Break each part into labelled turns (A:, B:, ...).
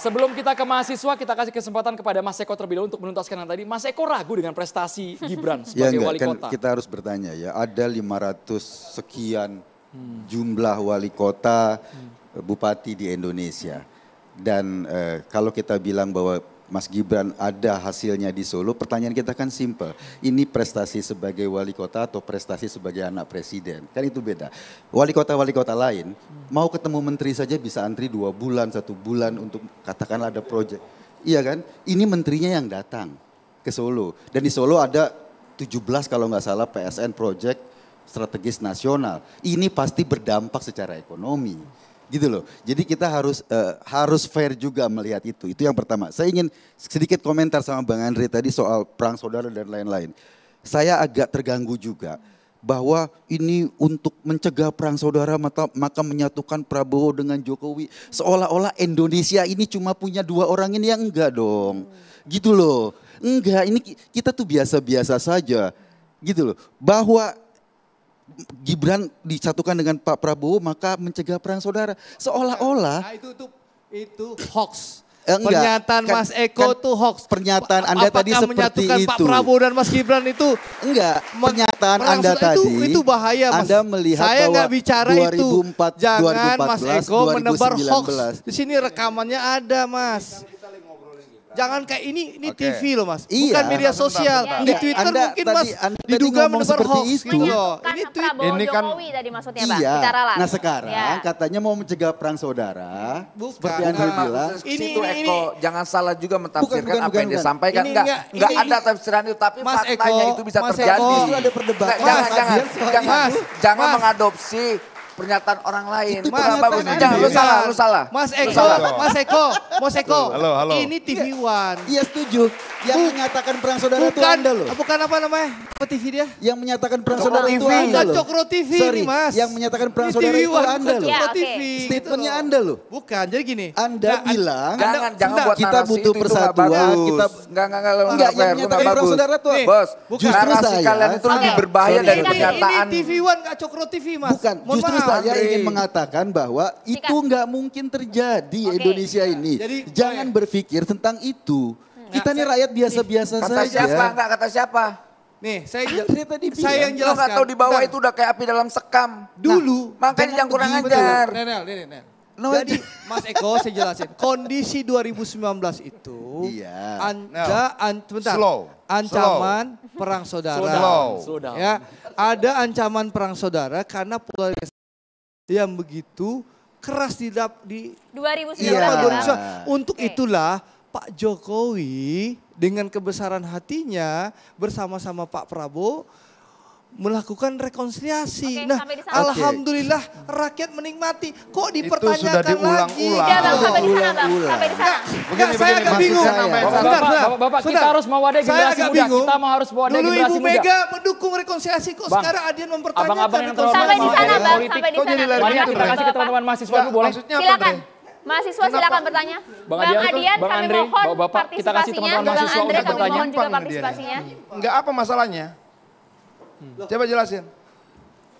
A: Sebelum kita ke mahasiswa, kita kasih kesempatan kepada Mas Eko terlebih dahulu untuk menuntaskan yang tadi. Mas Eko ragu dengan prestasi Gibran ya, sebagai ya enggak, wali kan Kita
B: harus bertanya ya, ada 500 sekian hmm. jumlah wali kota, hmm. bupati di Indonesia. Dan eh, kalau kita bilang bahwa Mas Gibran ada hasilnya di Solo, pertanyaan kita kan simple. Ini prestasi sebagai wali kota atau prestasi sebagai anak presiden? Kan itu beda. Wali kota-wali kota lain mau ketemu menteri saja bisa antri dua bulan, satu bulan untuk katakanlah ada proyek. Iya kan? Ini menterinya yang datang ke Solo. Dan di Solo ada 17 kalau nggak salah PSN proyek strategis nasional. Ini pasti berdampak secara ekonomi gitu loh. Jadi kita harus uh, harus fair juga melihat itu. Itu yang pertama. Saya ingin sedikit komentar sama Bang Andre tadi soal perang saudara dan lain-lain. Saya agak terganggu juga bahwa ini untuk mencegah perang saudara maka, maka menyatukan Prabowo dengan Jokowi seolah-olah Indonesia ini cuma punya dua orang ini yang enggak dong. Gitu loh. Enggak, ini kita tuh biasa-biasa saja. Gitu loh. Bahwa Gibran disatukan dengan Pak Prabowo maka mencegah perang saudara. Seolah-olah
A: nah, itu itu itu hoax. Eh, enggak, pernyataan kan, Mas kan Eko kan,
B: tuh hoax. Pernyataan
A: Anda Apakah tadi seperti itu. Pak Prabowo dan Mas Gibran itu enggak? Pernyataan Anda itu, tadi itu, bahaya Mas. Anda melihat Saya bahwa bicara 2004, itu. Jangan Mas Eko 2019. menebar hoax. Di sini rekamannya ada Mas. Jangan kayak ini, ini okay. TV loh mas. Iya. Bukan media sosial. Bentar, bentar. Di Twitter anda, mungkin tadi, mas anda diduga menebar hoax itu. Loh. Ini tweet. Prabowo ini kan, Jokowi tadi maksudnya iya. Pak. Nah sekarang ya.
B: katanya mau mencegah perang saudara. Bukan. Seperti Andri nah, bilang. Ini, itu ini, Eko, ini. jangan salah juga mentafsirkan bukan, bukan, apa bukan, yang disampaikan
A: enggak, enggak ada tafsiran itu. Tapi mas faktanya Eko, itu bisa mas terjadi. Eko. Itu ada perdebatan. Jangan, jangan. Jangan mengadopsi pernyataan orang lain. Mas, bagus. Jangan, lu salah, lu salah. Mas Eko, Mas
B: Eko, Mas Eko. Halo, halo. Ini TV iya. One. Iya setuju. Yang menyatakan perang saudara bukan, itu Anda loh. Bukan apa namanya? Apa TV dia? Yang menyatakan perang Cokro saudara TV. itu Anda loh. Cokro TV Sorry, Mas. Yang menyatakan perang saudara itu Anda loh. Cokro TV. Ya, Statementnya gitu Anda loh.
A: Bukan, jadi gini. Anda nah, bilang. Jangan, jangan buat kita butuh persatuan. Kita enggak enggak enggak enggak yang menyatakan perang saudara itu Bos, justru narasi kalian itu lebih berbahaya dari pernyataan. Ini TV One enggak Cokro TV Mas. Bukan, justru saya Andri. ingin
B: mengatakan bahwa itu nggak mungkin terjadi okay. Indonesia iya. ini. Jadi, Jangan okay. berpikir tentang itu. Hmm. Kita nih rakyat biasa-biasa saja. Kata siapa?
A: Enggak kata siapa? Nih, saya kan jel- tadi bilang. Saya yang jelaskan. Lo gak tahu di bawah Bentar. itu udah kayak api dalam sekam. Dulu. Nah, makanya jangan kurang ajar. Nenel, nenel, nenel. No, Jadi Mas Eko saya jelasin. Kondisi 2019 itu iya. anda an, bentar, Slow. ancaman Slow. perang saudara. Slow. Ya, ada ancaman perang saudara karena polarisasi yang begitu keras di dap di
B: 2019. Iya, ya.
A: Untuk okay. itulah Pak Jokowi dengan kebesaran hatinya bersama-sama Pak Prabowo melakukan rekonsiliasi. Oke, nah, alhamdulillah Oke. rakyat menikmati. Kok dipertanyakan itu sudah lagi? Udah, iya, bang, sampai di sana, Bang. Sampai di sana. Enggak, nah, saya agak bingung. Saya. Bapak, Bapak, Bapak kita harus mewadai generasi muda. Bingung. Kita mau
B: harus mewadai generasi Ibu muda. Dulu Ibu Mega
A: mendukung rekonsiliasi kok bang. sekarang Adian mempertanyakan Abang-abang yang terlalu Sampai di ya. sana, Bang. Sampai di sana. Mari kita kasih ke teman-teman mahasiswa dulu boleh. Silakan. Mahasiswa silakan bertanya. Bang, Adian, Bang kami Andre, mohon Bapak, kita kasih teman-teman mahasiswa Bang Andre, kami mohon juga partisipasinya. Enggak apa masalahnya. Hmm. Coba jelasin.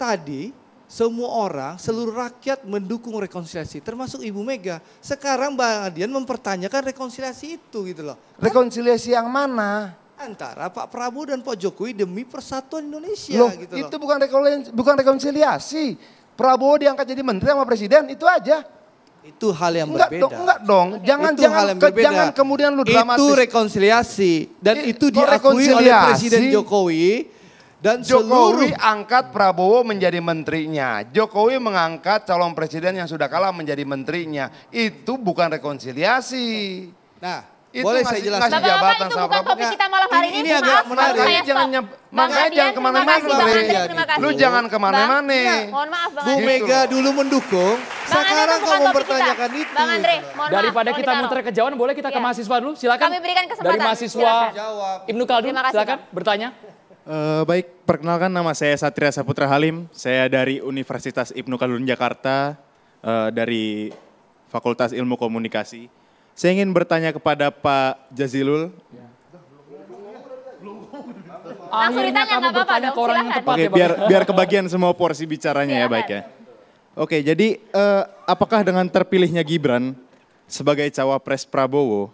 A: Tadi semua orang, seluruh rakyat mendukung rekonsiliasi, termasuk Ibu Mega. Sekarang Bang Adian mempertanyakan rekonsiliasi itu gitu loh. Rekonsiliasi yang mana? Antara Pak Prabowo dan Pak Jokowi demi persatuan Indonesia loh, gitu loh. Itu bukan rekonsiliasi, bukan rekonsiliasi. Prabowo diangkat jadi menteri sama presiden, itu aja. Itu hal yang enggak berbeda. Dong, enggak dong, jangan itu jangan hal yang jangan kemudian lu dramatis. Itu rekonsiliasi
C: dan I, itu diakui oleh Presiden Jokowi dan Jokowi seluruh... angkat Prabowo menjadi menterinya. Jokowi mengangkat calon presiden yang sudah kalah menjadi menterinya. Itu bukan rekonsiliasi. Nah, itu boleh ngasih, saya jelaskan. Ngasih jabatan Bapak, itu sama Prabowo. topik kita malam hari ini. Ini, maaf, agak menarik. Makanya jangan Bang makanya jangan kemana-mana. Lu jangan kemana-mana. Ya, mohon
A: maaf Bang Bu Andre. Mega dulu mendukung, Bang sekarang kamu mempertanyakan kita. itu. Bang Andre, mohon Daripada maaf, kita muter ke jauhan, boleh kita ya. ke iya. mahasiswa dulu? Silakan. Kami berikan kesempatan. Dari mahasiswa Ibnu Kaldun, silakan bertanya.
C: Uh, baik, perkenalkan nama saya Satria Saputra Halim. Saya dari Universitas Ibnu Khaldun Jakarta uh, dari Fakultas Ilmu Komunikasi. Saya ingin bertanya kepada Pak Jazilul. Ya.
B: Langsung ditanya, kamu apa apa, ke orang yang tepat Oke, ya, biar, biar
C: kebagian semua porsi bicaranya ya, ya baik ya. Oke, jadi uh, apakah dengan terpilihnya Gibran sebagai cawapres Prabowo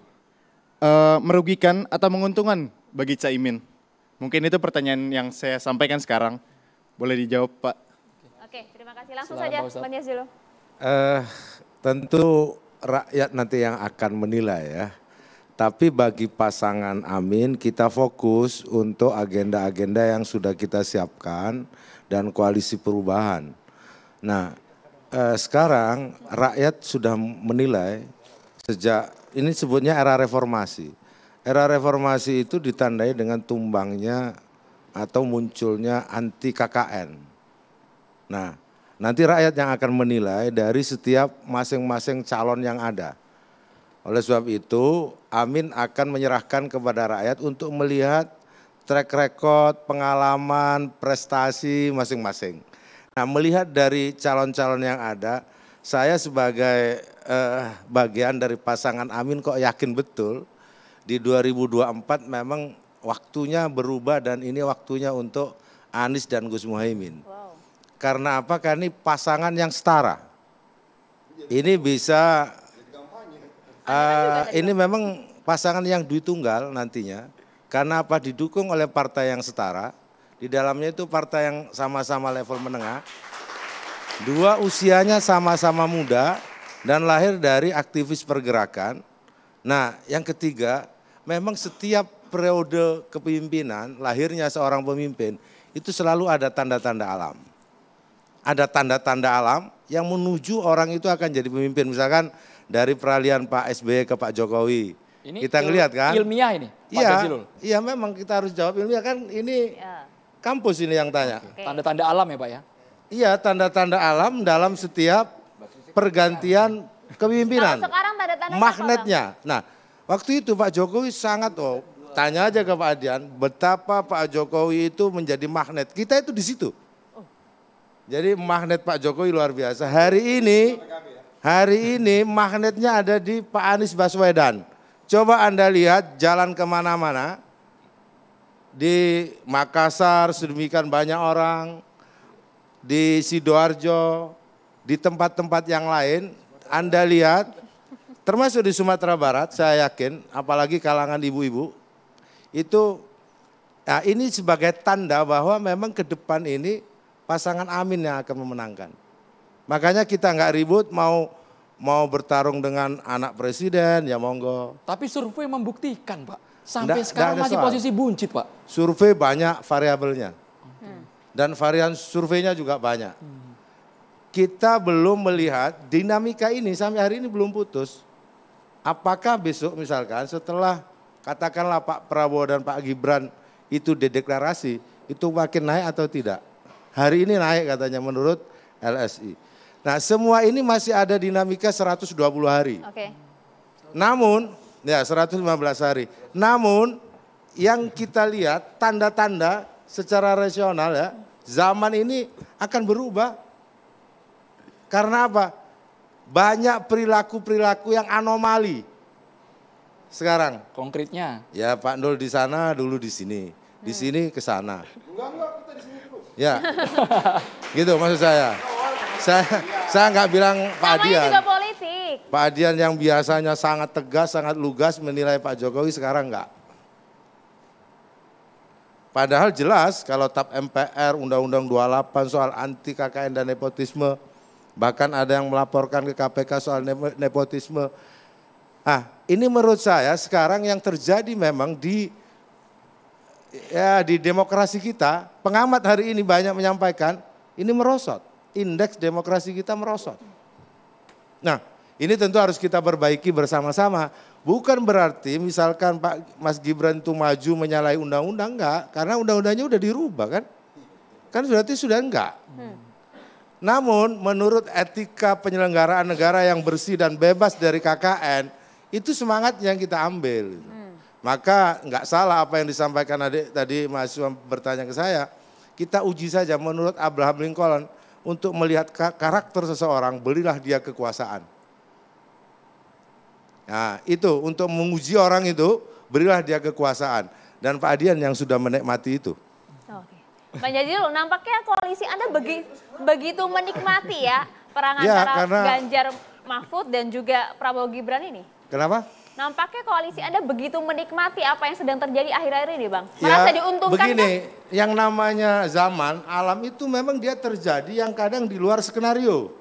C: uh, merugikan atau menguntungkan bagi Caimin? Mungkin itu pertanyaan yang saya sampaikan sekarang. Boleh dijawab, Pak.
A: Oke, terima kasih. Langsung Selamat saja, Pak Yazilo. Uh,
C: eh, tentu rakyat nanti yang akan menilai ya. Tapi bagi pasangan Amin kita fokus untuk agenda-agenda yang sudah kita siapkan dan koalisi perubahan. Nah eh, sekarang rakyat sudah menilai sejak ini sebutnya era reformasi era reformasi itu ditandai dengan tumbangnya atau munculnya anti KKN. Nah, nanti rakyat yang akan menilai dari setiap masing-masing calon yang ada. Oleh sebab itu, Amin akan menyerahkan kepada rakyat untuk melihat track record, pengalaman, prestasi masing-masing. Nah, melihat dari calon-calon yang ada, saya sebagai eh, bagian dari pasangan Amin kok yakin betul di 2024 memang waktunya berubah dan ini waktunya untuk Anies dan Gus Muhaimin. Wow. Karena apa? Karena ini pasangan yang setara. Ini bisa uh, ini memang pasangan yang ditunggal nantinya. Karena apa? Didukung oleh partai yang setara. Di dalamnya itu partai yang sama-sama level menengah. Dua usianya sama-sama muda dan lahir dari aktivis pergerakan Nah, yang ketiga, memang setiap periode kepemimpinan, lahirnya seorang pemimpin, itu selalu ada tanda-tanda alam. Ada tanda-tanda alam yang menuju orang itu akan jadi pemimpin. Misalkan dari peralihan Pak SBY ke Pak Jokowi. Ini kita il ngelihat kan? Ilmiah ini. pak Iya. Iya memang kita harus jawab ilmiah kan ini ya. kampus ini yang tanya. Tanda-tanda alam ya Pak ya? Iya, tanda-tanda alam dalam setiap pergantian kepemimpinan. Nah, sekarang tanda magnetnya. Apa, nah, waktu itu Pak Jokowi sangat oh, tanya aja ke Pak Adian betapa Pak Jokowi itu menjadi magnet. Kita itu di situ. Jadi magnet Pak Jokowi luar biasa. Hari ini hari ini magnetnya ada di Pak Anies Baswedan. Coba Anda lihat jalan kemana-mana. Di Makassar sedemikian banyak orang. Di Sidoarjo, di tempat-tempat yang lain anda lihat, termasuk di Sumatera Barat, saya yakin, apalagi kalangan ibu-ibu, itu ya ini sebagai tanda bahwa memang ke depan ini pasangan Amin yang akan memenangkan. Makanya kita nggak ribut mau mau bertarung dengan anak presiden ya monggo.
A: Tapi survei membuktikan pak, sampai nggak, sekarang nggak masih soal. posisi
C: buncit pak. Survei banyak variabelnya
A: hmm.
C: dan varian surveinya juga banyak. Hmm kita belum melihat dinamika ini sampai hari ini belum putus. Apakah besok misalkan setelah katakanlah Pak Prabowo dan Pak Gibran itu dideklarasi, itu makin naik atau tidak? Hari ini naik katanya menurut LSI. Nah semua ini masih ada dinamika 120 hari. Oke. Namun, ya 115 hari. Namun yang kita lihat tanda-tanda secara rasional ya, zaman ini akan berubah karena apa? Banyak perilaku-perilaku yang anomali sekarang. Konkretnya. Ya Pak Nol di sana, dulu di sini. Di hmm. sini ke sana. Enggak, enggak, kita di sini dulu. Ya. gitu maksud saya. Saya saya nggak bilang Pak Adian. juga
B: politik.
C: Pak Adian yang biasanya sangat tegas, sangat lugas menilai Pak Jokowi sekarang nggak? Padahal jelas kalau TAP MPR, Undang-Undang 28 soal anti KKN dan nepotisme Bahkan ada yang melaporkan ke KPK soal nepotisme. Ah, ini menurut saya sekarang yang terjadi memang di ya di demokrasi kita, pengamat hari ini banyak menyampaikan ini merosot. Indeks demokrasi kita merosot. Nah, ini tentu harus kita perbaiki bersama-sama. Bukan berarti misalkan Pak Mas Gibran itu maju menyalahi undang-undang enggak, karena undang-undangnya sudah dirubah kan? Kan berarti sudah enggak. Hmm. Namun menurut etika penyelenggaraan negara yang bersih dan bebas dari KKN, itu semangat yang kita ambil. Hmm. Maka nggak salah apa yang disampaikan adik tadi mahasiswa bertanya ke saya, kita uji saja menurut Abraham Lincoln untuk melihat karakter seseorang, belilah dia kekuasaan. Nah itu untuk menguji orang itu, berilah dia kekuasaan. Dan Pak Adian yang sudah menikmati itu.
A: Bang loh, nampaknya koalisi Anda begi, begitu menikmati ya perang ya, antara karena... Ganjar Mahfud dan juga Prabowo Gibran ini. Kenapa? Nampaknya koalisi Anda begitu menikmati apa yang sedang terjadi akhir-akhir ini, Bang. Ya, Merasa ya, diuntungkan begini, kan?
C: yang namanya zaman, alam itu memang dia terjadi yang kadang di luar skenario.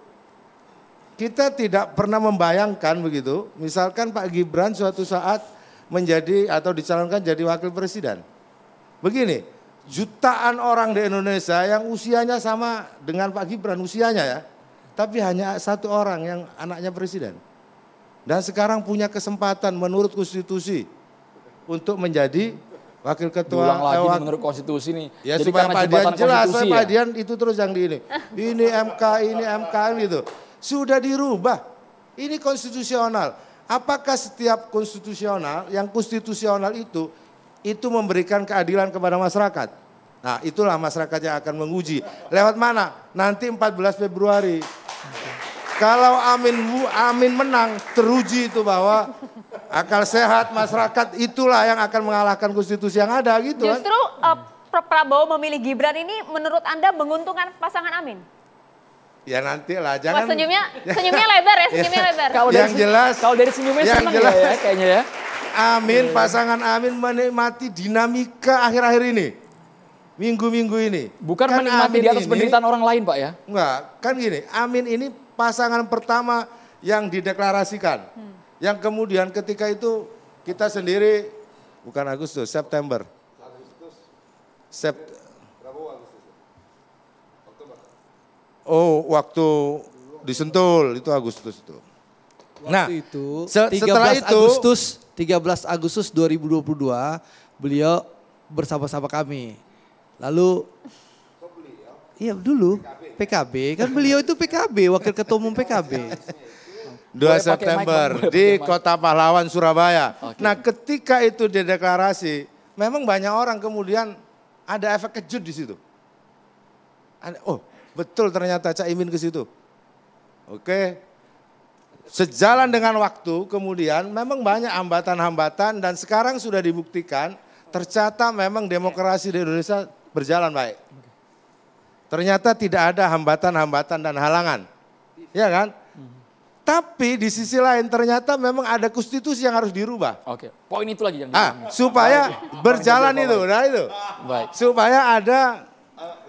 C: Kita tidak pernah membayangkan begitu, misalkan Pak Gibran suatu saat menjadi atau dicalonkan jadi wakil presiden. Begini, jutaan orang di Indonesia yang usianya sama dengan Pak Gibran usianya ya. Tapi hanya satu orang yang anaknya presiden. Dan sekarang punya kesempatan menurut konstitusi untuk menjadi wakil ketua Ulang lagi menurut konstitusi nih. Ya Jadi supaya Dian jelas, supaya ya? itu terus yang di ini. Ini MK, ini MK gitu. Sudah dirubah. Ini konstitusional. Apakah setiap konstitusional yang konstitusional itu itu memberikan keadilan kepada masyarakat. Nah itulah masyarakat yang akan menguji. Lewat mana? Nanti 14 Februari. Kalau Amin Amin menang, teruji itu bahwa akal sehat masyarakat itulah yang akan mengalahkan konstitusi yang ada gitu Justru,
A: kan. Justru uh, Prabowo memilih Gibran ini menurut Anda menguntungkan
C: pasangan Amin? Ya nanti lah, jangan. Mas, senyumnya, senyumnya lebar ya, iya. senyumnya lebar. Kalau yang jelas, kalau dari senyumnya yang ya, jelas, ya, kayaknya ya. Amin, pasangan Amin menikmati dinamika akhir-akhir ini. Minggu-minggu ini. Bukan kan menikmati Amin di atas ini, penderitaan orang lain Pak ya? Enggak, kan gini, Amin ini pasangan pertama yang dideklarasikan. Hmm. Yang kemudian ketika itu kita sendiri, bukan Agustus, September. Agustus? Sept Oh, waktu disentul itu Agustus itu. Waktu
A: nah, itu, se setelah itu Agustus 13 Agustus 2022 beliau bersama-sama kami. Lalu Iya dulu
C: PKB. kan beliau itu PKB wakil ketua umum PKB. 2 September di Kota Pahlawan Surabaya. Nah, ketika itu dideklarasi, memang banyak orang kemudian ada efek kejut di situ. oh, betul ternyata Cak Imin ke situ. Oke, Sejalan dengan waktu kemudian memang banyak hambatan-hambatan dan sekarang sudah dibuktikan tercatat memang demokrasi di Indonesia berjalan baik. Ternyata tidak ada hambatan-hambatan dan halangan. Ya kan? Mhm. Tapi di sisi lain ternyata memang ada konstitusi yang harus dirubah. Oke,
B: poin itu lagi yang ah, supaya berjalan itu,
C: nah itu. Baik. Supaya ada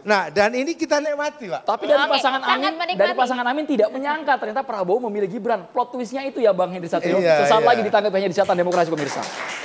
C: Nah, dan ini kita lewati, Pak. Tapi dari pasangan Oke, Amin, dari pasangan Amin tidak menyangka ternyata Prabowo memilih Gibran. Plot twistnya itu
A: ya Bang Hendri Satrio. Iya, Sesaat iya. lagi ditanggapi hanya di catatan demokrasi pemirsa.